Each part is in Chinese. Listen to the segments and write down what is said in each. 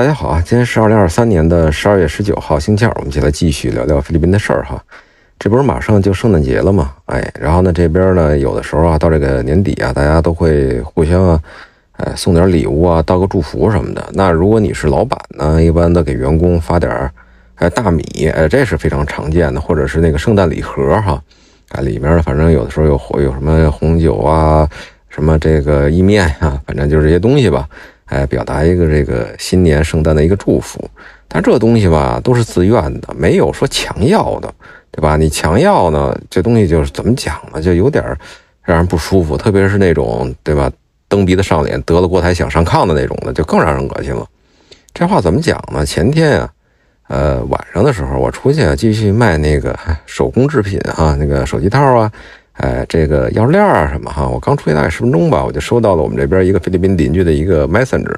大家好啊，今天是二零二三年的十二月十九号，星期二，我们就来继续聊聊菲律宾的事儿哈。这不是马上就圣诞节了吗？哎，然后呢这边呢，有的时候啊，到这个年底啊，大家都会互相啊，哎送点礼物啊，道个祝福什么的。那如果你是老板呢，一般的给员工发点哎大米，哎这是非常常见的，或者是那个圣诞礼盒哈，啊，里面反正有的时候有有什么红酒啊，什么这个意面啊，反正就是这些东西吧。哎，表达一个这个新年、圣诞的一个祝福，但这东西吧，都是自愿的，没有说强要的，对吧？你强要呢，这东西就是怎么讲呢，就有点让人不舒服，特别是那种，对吧？蹬鼻子上脸，得了锅台想上炕的那种的，就更让人恶心了。这话怎么讲呢？前天啊，呃，晚上的时候，我出去继续卖那个手工制品啊，那个手机套啊。哎，这个钥匙链啊什么哈，我刚出去大概十分钟吧，我就收到了我们这边一个菲律宾邻居的一个 message，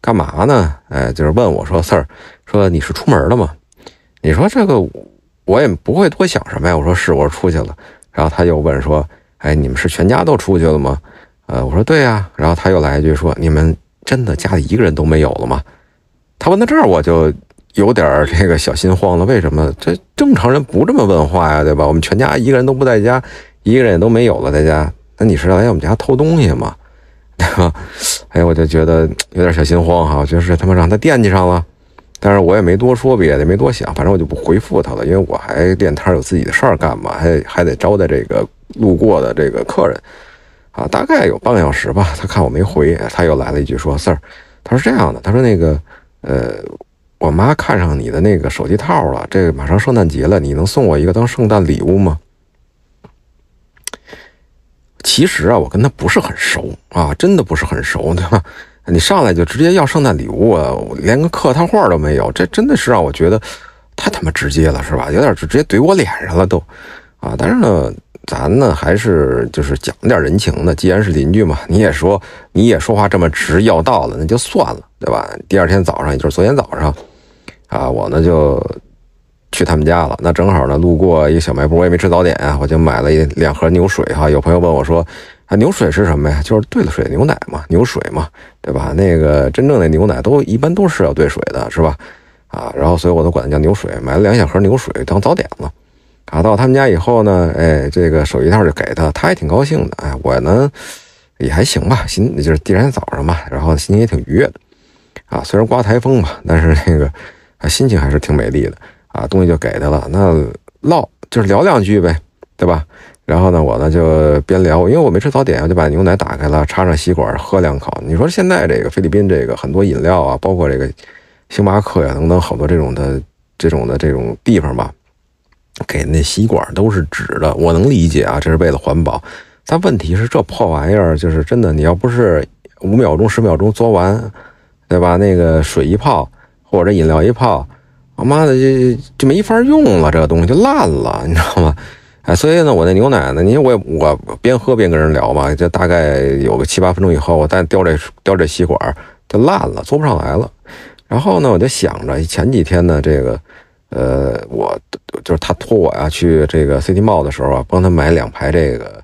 干嘛呢？哎，就是问我说 s i r 说你是出门了吗？你说这个我也不会多想什么呀，我说是，我说出去了。然后他又问说，哎，你们是全家都出去了吗？呃，我说对呀。然后他又来一句说，你们真的家里一个人都没有了吗？他问到这儿我就有点这个小心慌了，为什么这正常人不这么问话呀？对吧？我们全家一个人都不在家。一个人也都没有了，大家。那你是要来我们家偷东西吗？对吧？哎，我就觉得有点小心慌哈，我就是他妈让他惦记上了。但是我也没多说别的，没多想，反正我就不回复他了，因为我还练摊，有自己的事儿干嘛，还还得招待这个路过的这个客人啊。大概有半个小时吧，他看我没回，他又来了一句说：“四儿，他说这样的，他说那个，呃，我妈看上你的那个手机套了，这个马上圣诞节了，你能送我一个当圣诞礼物吗？”其实啊，我跟他不是很熟啊，真的不是很熟，对吧？你上来就直接要圣诞礼物啊，连个客套话都没有，这真的是让我觉得太他妈直接了，是吧？有点直接怼我脸上了都，啊！但是呢，咱呢还是就是讲点人情的，既然是邻居嘛，你也说你也说话这么直要到了，那就算了，对吧？第二天早上，也就是昨天早上，啊，我呢就。去他们家了，那正好呢，路过一个小卖部，我也没吃早点啊，我就买了一两盒牛水哈。有朋友问我说：“啊，牛水是什么呀？就是兑了水的牛奶嘛，牛水嘛，对吧？那个真正的牛奶都一般都是要兑水的，是吧？啊，然后所以我都管它叫牛水。买了两小盒牛水当早点了。啊，到他们家以后呢，哎，这个手机套就给他，他也挺高兴的。哎，我能也还行吧，心就是第二天早上吧，然后心情也挺愉悦的。啊，虽然刮台风嘛，但是那个啊，心情还是挺美丽的。啊，东西就给他了。那唠就是聊两句呗，对吧？然后呢，我呢就边聊，因为我没吃早点，我就把牛奶打开了，插上吸管喝两口。你说现在这个菲律宾这个很多饮料啊，包括这个星巴克呀等等好多这种的这种的这种地方吧，给那吸管都是纸的。我能理解啊，这是为了环保。但问题是这破玩意儿就是真的，你要不是五秒钟十秒钟嘬完，对吧？那个水一泡或者饮料一泡。我妈的，就就没法用了，这个东西就烂了，你知道吗？哎，所以呢，我那牛奶呢？你看，我我边喝边跟人聊吧，就大概有个七八分钟以后，我再叼这叼这吸管就烂了，嘬不上来了。然后呢，我就想着前几天呢，这个呃，我就是他托我呀去这个 City Mall 的时候啊，帮他买两排这个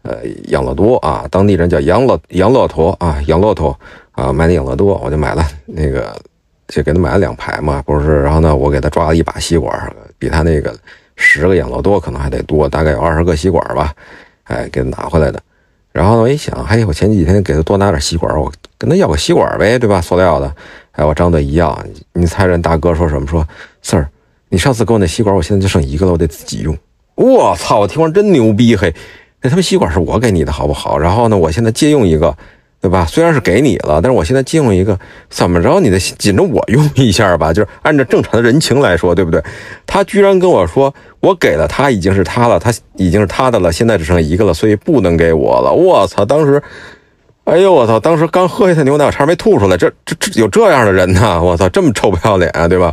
呃养乐多啊，当地人叫养乐羊乐驼啊，养骆驼啊，买的养乐多，我就买了那个。就给他买了两排嘛，不是，然后呢，我给他抓了一把吸管，比他那个十个养乐多可能还得多，大概有二十个吸管吧，哎，给他拿回来的。然后呢，我一想，哎，我前几天给他多拿点吸管，我跟他要个吸管呗，对吧？塑料的。哎，我张嘴一要，你猜人大哥说什么？说四儿，你上次给我那吸管，我现在就剩一个了，我得自己用。我操！我听完真牛逼，嘿，那他妈吸管是我给你的，好不好？然后呢，我现在借用一个。对吧？虽然是给你了，但是我现在借用一个，怎么着？你得紧着我用一下吧，就是按照正常的人情来说，对不对？他居然跟我说，我给了他已经是他了，他已经是他的了，现在只剩一个了，所以不能给我了。我操！当时，哎呦我操！当时刚喝下他牛奶，我差点没吐出来。这这这有这样的人呐！我操，这么臭不要脸，对吧？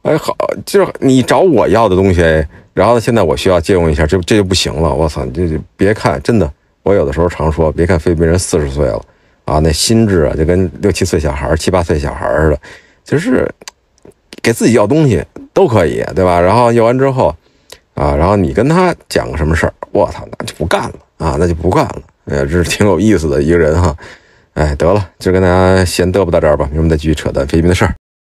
哎，好，就是你找我要的东西，然后现在我需要借用一下，这这就不行了。我操，这别看，真的。我有的时候常说，别看菲律宾人四十岁了，啊，那心智啊就跟六七岁小孩、七八岁小孩似的，就是给自己要东西都可以，对吧？然后要完之后，啊，然后你跟他讲个什么事儿，我操，那就不干了啊，那就不干了，这是挺有意思的一个人哈。哎，得了，就跟大家先嘚啵到这儿吧，明天再继续扯淡菲律宾的事儿。